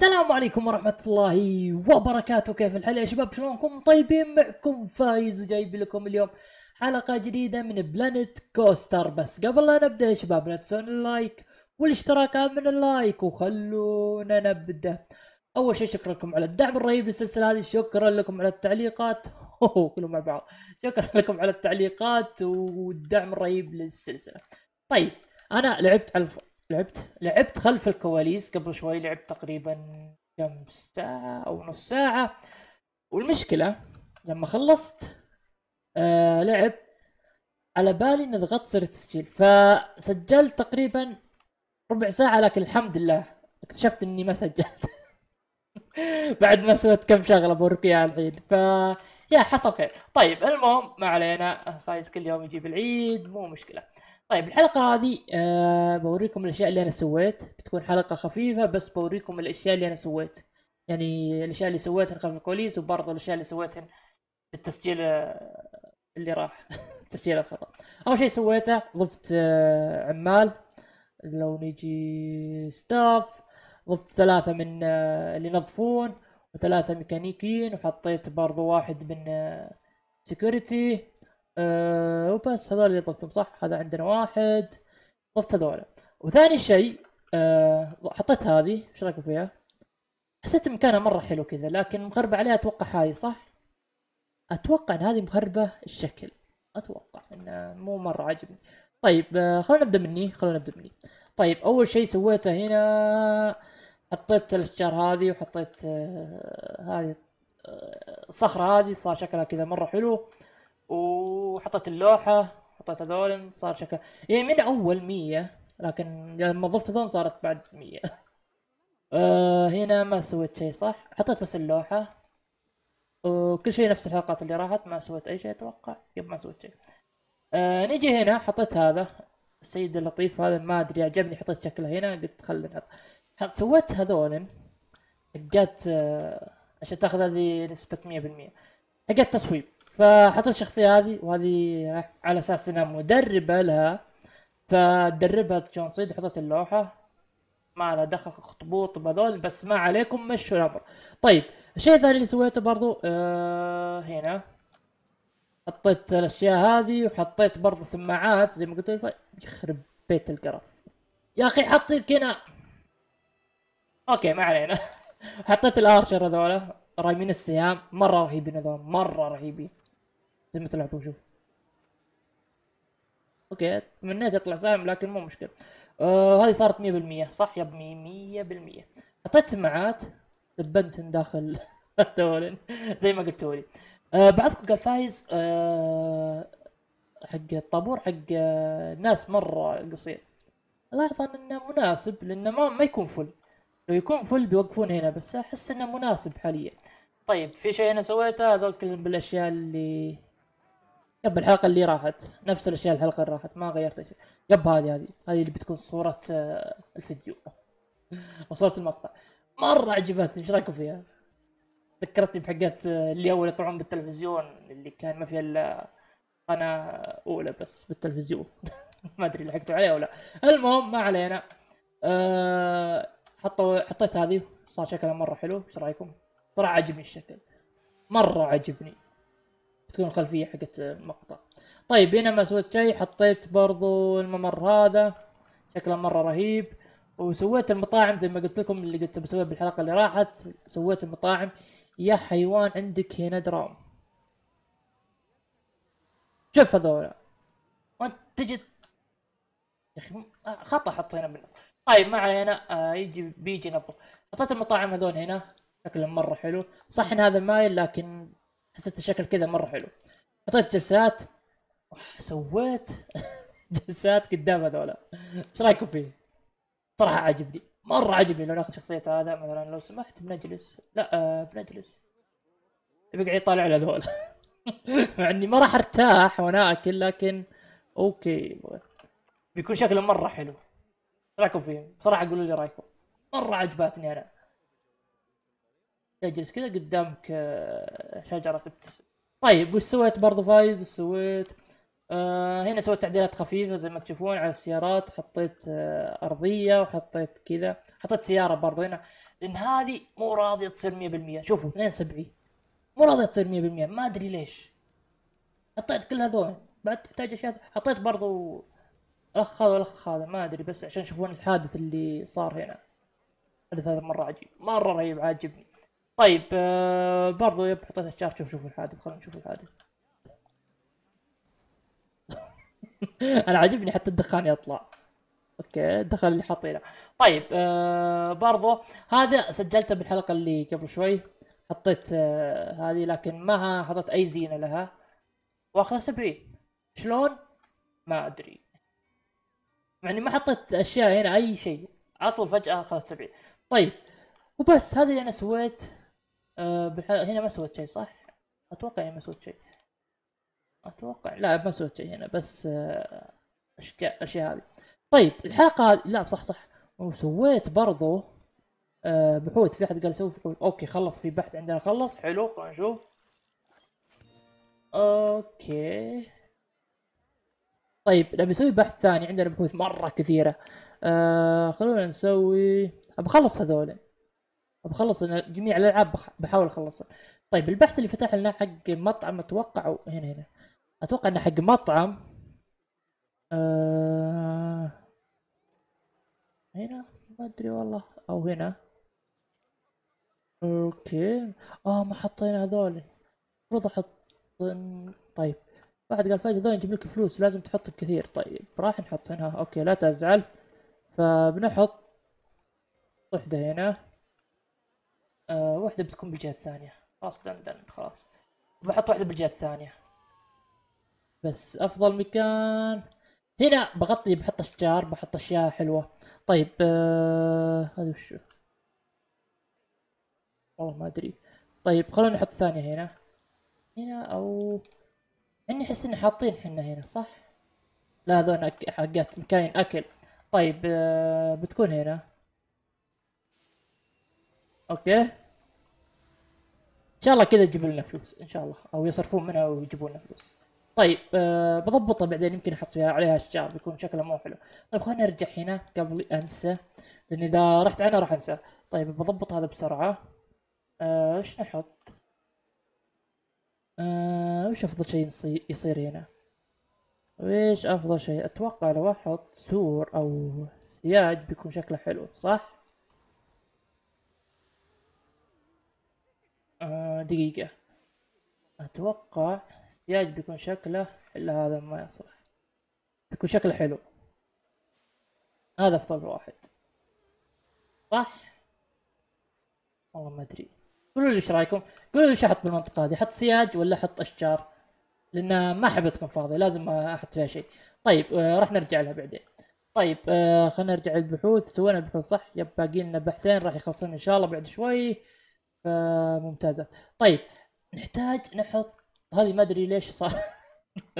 السلام عليكم ورحمة الله وبركاته كيف الحال يا شباب شلونكم طيبين معكم فايز جايب لكم اليوم حلقة جديدة من بلانت كوستر بس قبل لا نبدأ يا شباب لا تنسون اللايك والاشتراك من اللايك وخلونا نبدأ أول شيء شكرا لكم على الدعم الرهيب للسلسلة هذه شكرا لكم على التعليقات أوه كلهم مع بعض شكرا لكم على التعليقات والدعم الرهيب للسلسلة طيب أنا لعبت على الفور لعبت لعبت خلف الكواليس قبل شوي لعبت تقريبا كم ساعة أو نص ساعة والمشكلة لما خلصت آه لعب على بالي اني ضغطت زر التسجيل فسجلت تقريبا ربع ساعة لكن الحمد لله اكتشفت اني ما سجلت بعد ما سويت كم شغلة بوركيها الحين ف يا حصل خير طيب المهم ما علينا فايز كل يوم يجيب العيد مو مشكلة طيب الحلقة هذه أه بوريكم الأشياء اللي أنا سويت بتكون حلقة خفيفة بس بوريكم الأشياء اللي أنا سويت يعني الأشياء اللي سويتها خلف الكواليس وبرضه الأشياء اللي سويتها التسجيل آه، اللي راح التسجيل الخطأ أول شيء سويته ضفت آه، عمال لو نجي ستاف ضفت ثلاثة من آه، اللي ينظفون وثلاثة ميكانيكيين وحطيت برضو واحد من سكيورتي أه وبس هذول اللي ضفتهم صح هذا عندنا واحد ضفت هذول وثاني شيء أه حطيت هذه ايش رايكم فيها؟ حسيت مكانها مره حلو كذا لكن مخربة عليها اتوقع هذه صح؟ اتوقع ان هذه مخربة الشكل اتوقع انه مو مره عاجبني طيب أه خلونا نبدا مني خلونا نبدا مني طيب اول شيء سويته هنا حطيت الاشجار هذه وحطيت آه، هذه آه، الصخره هذه صار شكلها كذا مره حلو وحطيت اللوحه حطيت هذول صار شكل يعني من اول 100 لكن لما ضفت هذول صارت بعد 100 أه هنا ما سويت شيء صح حطيت بس اللوحه وكل شيء نفس الحلقات اللي راحت ما سويت اي شيء اتوقع يب ما سويت شيء أه نجي هنا حطيت هذا السيد اللطيف هذا ما ادري عجبني حطيت شكله هنا قلت خلنا نحط سويت هذول حقات آه، عشان تاخذ هذه نسبة مية بالمية حقات تصويب فحطيت الشخصية هذه وهذه على اساس انها مدربة لها فدربها جون سيد حطيت اللوحة ما لها دخل خطبوط بذول بس ما عليكم مشوا الامر طيب الشيء الثاني اللي سويته برضو آه هنا حطيت الاشياء هذه وحطيت برضو سماعات زي ما قلت لك يخرب بيت القرف يا اخي حطي هنا اوكي ما علينا حطيت الارشر هذولا رايمين السهام مره رهيبين هذول مره رهيبين زي ما تلاحظون شوف اوكي تمنيت يطلع سهم لكن مو مشكله آه هذه صارت 100% صح يا ابني 100% حطيت سماعات دبنت داخل الدولن زي ما قلت لي آه بعضكم قال فايز آه حق الطابور حق آه، ناس مره قصير لاحظ انه مناسب لانه ما ما يكون فل لو يكون فل بيوقفون هنا بس احس انه مناسب حاليا طيب في شيء انا سويته هذول كلهم بالاشياء اللي يب الحلقه اللي راحت نفس الاشياء الحلقه اللي راحت ما غيرت شيء يب هذه هذه هذه اللي بتكون صوره آه، الفيديو وصوره المقطع مره عجبتني ايش رايكم فيها؟ ذكرتني بحقات آه، اللي اول يطلعون بالتلفزيون اللي كان ما فيها الا قناه اولى بس بالتلفزيون ما ادري لحقتوا عليها ولا المهم ما علينا أه حطوا حطيت هذه صار شكلها مره حلو ايش رايكم؟ صراحه عجبني الشكل مره عجبني تكون الخلفيه حقت المقطع طيب هنا ما سويت شيء حطيت برضو الممر هذا شكله مره رهيب وسويت المطاعم زي ما قلت لكم اللي قلت بسويها بالحلقه اللي راحت سويت المطاعم يا حيوان عندك هنا درام شوف هذولا وانت تجي يا اخي آه، خطا حطينا من طيب ما علينا آه يجي بيجي نفض حطيت المطاعم هذول هنا شكلهم مره حلو صح ان هذا مايل لكن حسيت الشكل كذا مره حلو حطيت جلسات سويت جلسات قدام هذولا ايش رايكم فيه؟ صراحه عاجبني مره عاجبني لو ناخذ شخصيه هذا مثلا لو سمحت بنجلس لا آه بنجلس بقعد يطالع لي هذول مع اني ما راح ارتاح وانا اكل لكن اوكي بيكون شكله مره حلو ايش رايكم فيه؟ بصراحه قولوا لي رايكم مره عجبتني انا اجلس كذا قدامك آه، شجره تبتسم طيب وش سويت برضو فايز وش سويت آه هنا سويت تعديلات خفيفه زي ما تشوفون على السيارات حطيت آه ارضيه وحطيت كذا حطيت سياره برضو هنا لان هذه مو راضيه تصير 100% شوفوا 72 مو راضيه تصير 100% ما ادري ليش حطيت كل هذول بعد تحتاج اشياء حطيت برضو الاخ هذا والاخ هذا ما ادري بس عشان تشوفون الحادث اللي صار هنا حدث هذا مره عجيب مره رهيب عاجبني طيب آه برضو يب حطيت الشاف شوف شوف الحادث خلنا نشوف الحادث انا عاجبني حتى الدخان يطلع اوكي الدخان اللي حاطينه طيب آه برضو هذا سجلته بالحلقه اللي قبل شوي حطيت آه هذه لكن ما حطيت اي زينه لها واخذها 70 شلون ما ادري يعني ما حطيت اشياء هنا اي شيء على طول فجاه اخذت 70 طيب وبس هذا اللي انا سويت آه، بح... هنا ما سويت شيء صح؟ اتوقع اني ما سويت شيء اتوقع لا ما سويت شيء هنا بس أه... اشياء هذه طيب الحلقه هذه لا صح صح وسويت برضو آه، بحوث في احد قال سوي بحوث اوكي خلص في بحث عندنا خلص حلو خلينا نشوف اوكي طيب نبي نسوي بحث ثاني عندنا بحوث مره كثيره آه خلونا نسوي ابخلص هذول بخلص جميع الالعاب بحاول اخلصها طيب البحث اللي فتح لنا حق مطعم اتوقع هنا هنا اتوقع انه حق مطعم آه هنا ما ادري والله او هنا اوكي اه ما حطينا هذول المفروض احط طيب واحد قال فايز هذول يجيب لك فلوس لازم تحط كثير طيب راح نحط هنا اوكي لا تزعل فبنحط وحدة هنا آه، واحدة بتكون بالجهة الثانية خلاص دن دن خلاص بحط واحدة بالجهة الثانية بس أفضل مكان هنا بغطي بحط أشجار بحط أشياء حلوة طيب آه، هذا وشو والله ما أدري طيب خلونا نحط ثانية هنا هنا أو إني أحس إن حاطين حنا هنا صح لا هذول أك... حقات مكاين أكل طيب آه، بتكون هنا اوكي ان شاء الله كذا تجيب لنا فلوس ان شاء الله او يصرفون منها ويجيبون لنا فلوس طيب أه بضبطها بعدين يمكن احط فيها عليها اشجار بيكون شكلها مو حلو طيب خلينا ارجع هنا قبل انسى لان اذا رحت عنها راح انسى طيب بضبط هذا بسرعه آه، ايش أه نحط وش أه افضل شيء يصير هنا ويش افضل شيء اتوقع لو احط سور او سياج بيكون شكله حلو صح آه، دقيقة أتوقع السياج بيكون شكله إلا هذا ما يصلح بيكون شكله حلو هذا أفضل واحد صح والله ما أدري قولوا لي ايش رايكم قولوا لي ايش احط بالمنطقه هذه احط سياج ولا احط اشجار لان ما احب تكون فاضيه لازم احط فيها شيء طيب آه راح نرجع لها بعدين طيب آه خلينا نرجع للبحوث سوينا البحوث صح يب باقي لنا بحثين راح يخلصون ان شاء الله بعد شوي فممتازة طيب نحتاج نحط هذه ما ادري ليش صار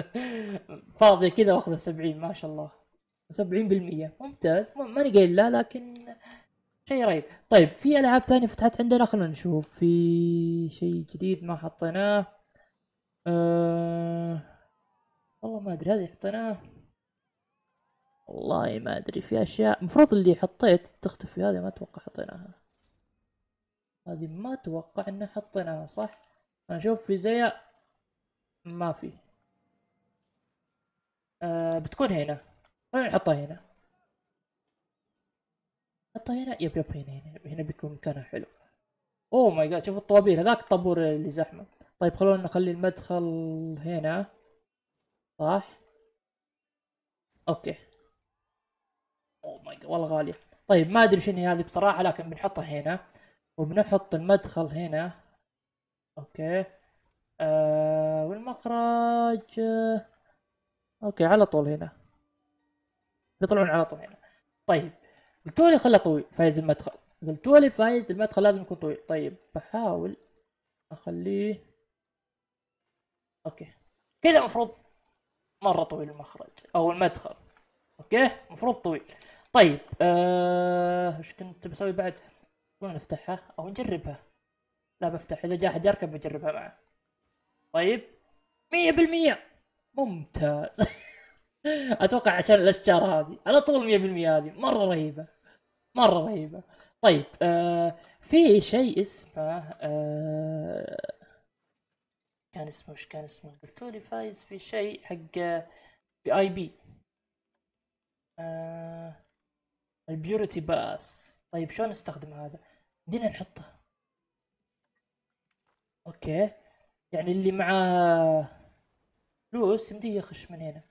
فاضية كذا واخذ 70 ما شاء الله 70% ممتاز ما قايل لا لكن شيء رهيب طيب في العاب ثانية فتحت عندنا خلينا نشوف في شيء جديد ما حطيناه أه... والله ما ادري هذه حطيناه والله ما ادري في اشياء المفروض اللي حطيت تختفي هذه ما اتوقع حطيناها هذه ما اتوقع ان حطيناها صح نشوف في زيها ما في آه بتكون هنا خلينا نحطها هنا حطها هنا يب يب هنا هنا هنا بيكون مكانها حلو اوه ماي جاد شوف الطوابير هذاك الطابور اللي زحمه طيب خلونا نخلي المدخل هنا صح اوكي اوه ماي جاد والله غاليه طيب ما ادري شنو هذه بصراحه لكن بنحطها هنا وبنحط المدخل هنا اوكي آه والمخرج آه، اوكي على طول هنا بيطلعون على طول هنا طيب قلتوا لي خله طويل فايز المدخل قلتوا لي فايز المدخل لازم يكون طويل طيب بحاول اخليه اوكي كذا المفروض مره طويل المخرج او المدخل اوكي المفروض طويل طيب آه، ايش آه كنت بسوي بعد نروح نفتحها او نجربها لا بفتح اذا جاء احد يركب بجربها معه طيب مية بالمية ممتاز اتوقع عشان الاشجار هذه على طول مية بالمية هذه مرة رهيبة مرة رهيبة طيب آه في شيء اسمه آه كان اسمه وش كان اسمه قلتوا لي فايز في شيء حق آه، بي اي بي آه البيورتي باس طيب شلون نستخدم هذا بدينا نحطه اوكي يعني اللي معاه فلوس يمديه يخش من هنا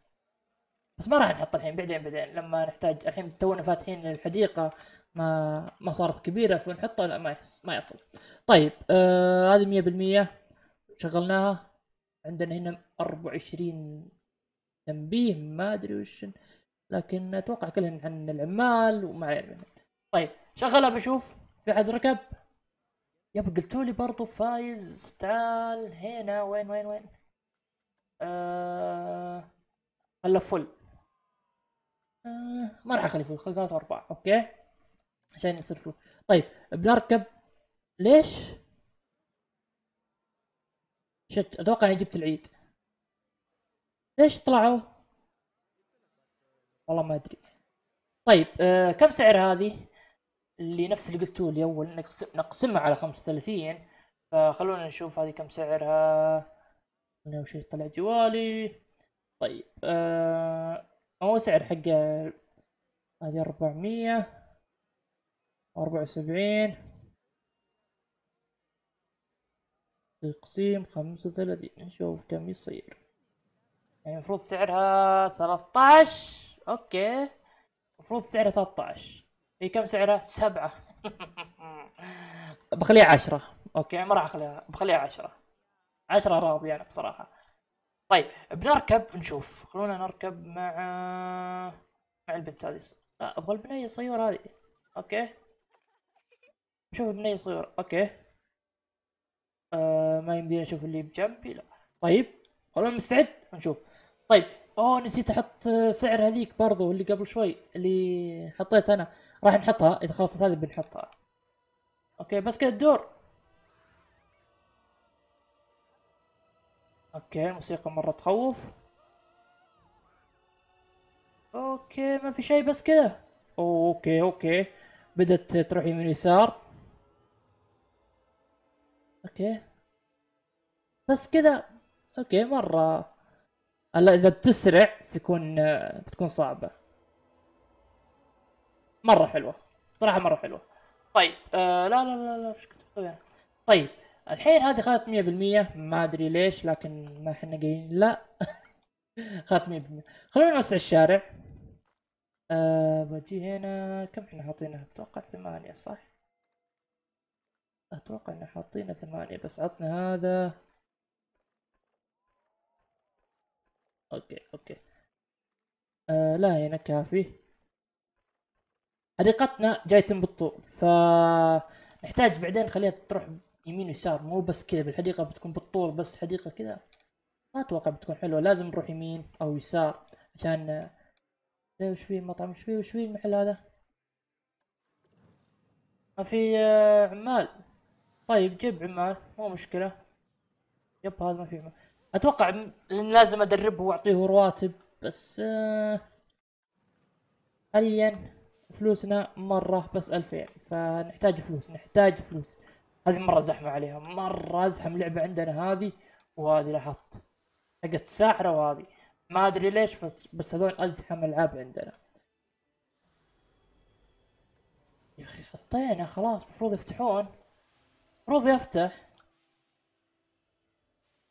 بس ما راح نحط الحين بعدين بعدين لما نحتاج الحين تونا فاتحين الحديقه ما ما صارت كبيره فنحطه لا ما يحس ما يصل طيب آه، هذه آه 100% شغلناها عندنا هنا 24 تنبيه ما ادري وش لكن اتوقع كلهن عن العمال وما علينا طيب شغلها بشوف في حد ركب يب قلتوا لي برضو فايز تعال هنا وين وين وين آه خله فل آه، ما راح اخلي فل خل ثلاثة واربعة اوكي عشان يصير فل طيب بنركب ليش شت اتوقع اني جبت العيد ليش طلعوا والله ما ادري طيب آه كم سعر هذه اللي نفس اللي قلتوه لي اول نقسم نقسمها على خمسة وثلاثين فخلونا نشوف هذه كم سعرها انا وش طلع جوالي طيب آه هو سعر حق هذه أربعمية 74 وسبعين تقسيم خمسة وثلاثين نشوف كم يصير يعني المفروض سعرها ثلاثة عشر أوكي المفروض سعرها ثلاثة عشر اي كم سعره؟ سبعة بخليها عشرة اوكي يعني ما راح اخليها بخليها عشرة عشرة راضي يعني انا بصراحة طيب بنركب نشوف خلونا نركب مع مع البنت هذه لا آه، ابغى البنية الصغيرة هذه اوكي نشوف البنية الصغيرة اوكي آه ما يمدينا نشوف اللي بجنبي لا طيب خلونا نستعد نشوف طيب اوه نسيت احط سعر هذيك برضو اللي قبل شوي اللي حطيت انا راح نحطها اذا خلصت هذه بنحطها اوكي بس كذا الدور اوكي موسيقى مرة تخوف اوكي ما في شيء بس كذا اوكي اوكي بدأت تروح يمين يسار اوكي بس كذا اوكي مرة هلا اذا بتسرع بتكون بتكون صعبه مره حلوه صراحه مره حلوه طيب آه لا لا لا لا مش كنت طيب،, يعني. طيب الحين هذه خذت 100% ما ادري ليش لكن ما احنا جايين لا خذت 100% خلونا نوسع الشارع أه بجي هنا كم احنا حاطينها اتوقع ثمانية صح اتوقع ان حاطينها ثمانية بس عطنا هذا اوكي اوكي آه لا هنا كافي حديقتنا جاي بالطول فنحتاج بعدين نخليها تروح يمين ويسار مو بس كذا بالحديقة بتكون بالطول بس حديقة كذا ما اتوقع بتكون حلوة لازم نروح يمين او يسار عشان ليه آه، وش فيه المطعم وش فيه وش فيه المحل هذا ما آه، في آه، عمال طيب جيب عمال مو مشكلة يب هذا ما في عمال اتوقع لازم ادربه واعطيه رواتب بس آه، حاليا فلوسنا مرة بس ألفين فنحتاج فلوس نحتاج فلوس هذه مرة زحمة عليها مرة أزحم لعبة عندنا هذه وهذه لاحظت حقت الساحرة وهذه ما أدري ليش بس, بس هذول أزحم ألعاب عندنا يا أخي حطينا خلاص المفروض يفتحون المفروض يفتح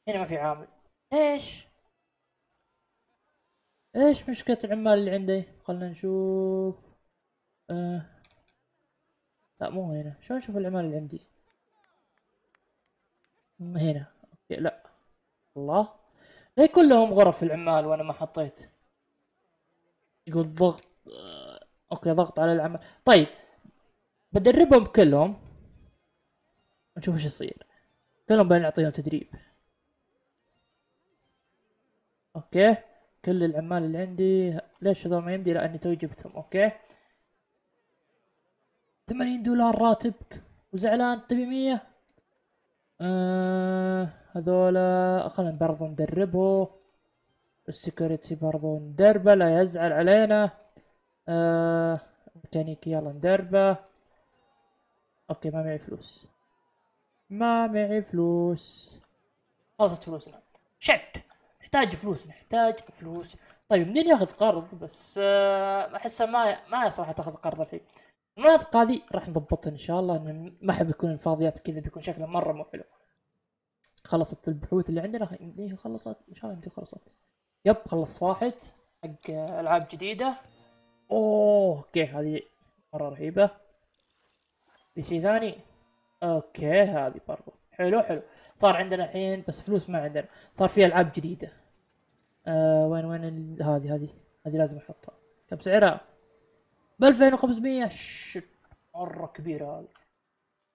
هنا ما في عامل ايش ايش مشكلة العمال اللي عندي خلنا نشوف آه. لا مو هنا شلون نشوف العمال اللي عندي هنا اوكي لا الله ليه كلهم غرف العمال وانا ما حطيت يقول ضغط آه، اوكي ضغط على العمال طيب بدربهم كلهم نشوف ايش يصير كلهم بنعطيهم تدريب اوكي كل العمال اللي عندي ليش هذول ما يمدي لاني توي جبتهم اوكي ثمانين دولار راتبك وزعلان تبي مية آه هذولا خلنا برضو ندربه السكيورتي برضو ندربه لا يزعل علينا آه ميكانيكي يلا ندربه اوكي ما معي فلوس ما معي فلوس خلصت فلوسنا شد نحتاج فلوس نحتاج فلوس طيب منين ياخذ قرض بس آه، احسها ما ما صراحه تاخذ قرض الحين المناطق هذه راح نضبطها ان شاء الله ما احب يكون الفاضيات كذا بيكون شكله مره مو حلو خلصت البحوث اللي عندنا هي خلصت ان شاء الله يمكن خلصت يب خلص واحد حق العاب جديده اوه اوكي هذه مره رهيبه في شيء ثاني اوكي هذه برضو حلو حلو صار عندنا الحين بس فلوس ما عندنا صار في العاب جديده آه وين وين هذه هذه هذه لازم احطها كم سعرها ب 2500 شت مره كبيره هذه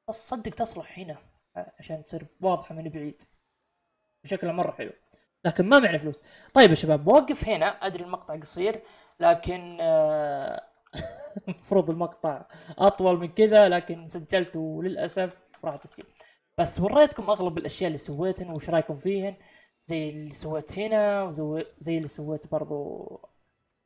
بس صدق تصلح هنا آه، عشان تصير واضحه من بعيد شكلها مره حلو لكن ما معنا فلوس طيب يا شباب بوقف هنا ادري المقطع قصير لكن آه، المفروض آه المقطع اطول من كذا لكن سجلته للاسف راح تسجيل بس وريتكم اغلب الاشياء اللي سويتهن وش رايكم فيهن زي اللي سويت هنا وزي اللي سويت برضو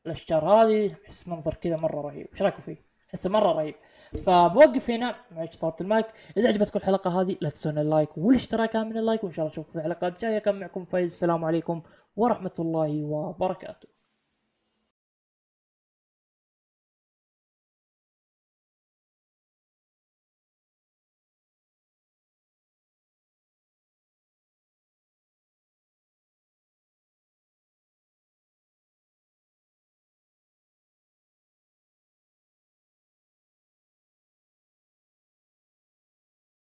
الاشجار هذه احس منظر كذا مره رهيب ايش رايكم فيه احسه مره رهيب فبوقف هنا معلش طلبت المايك اذا عجبتكم الحلقه هذه لا تنسون اللايك والاشتراك من اللايك وان شاء الله اشوفكم في الحلقات الجايه كان معكم فايز السلام عليكم ورحمه الله وبركاته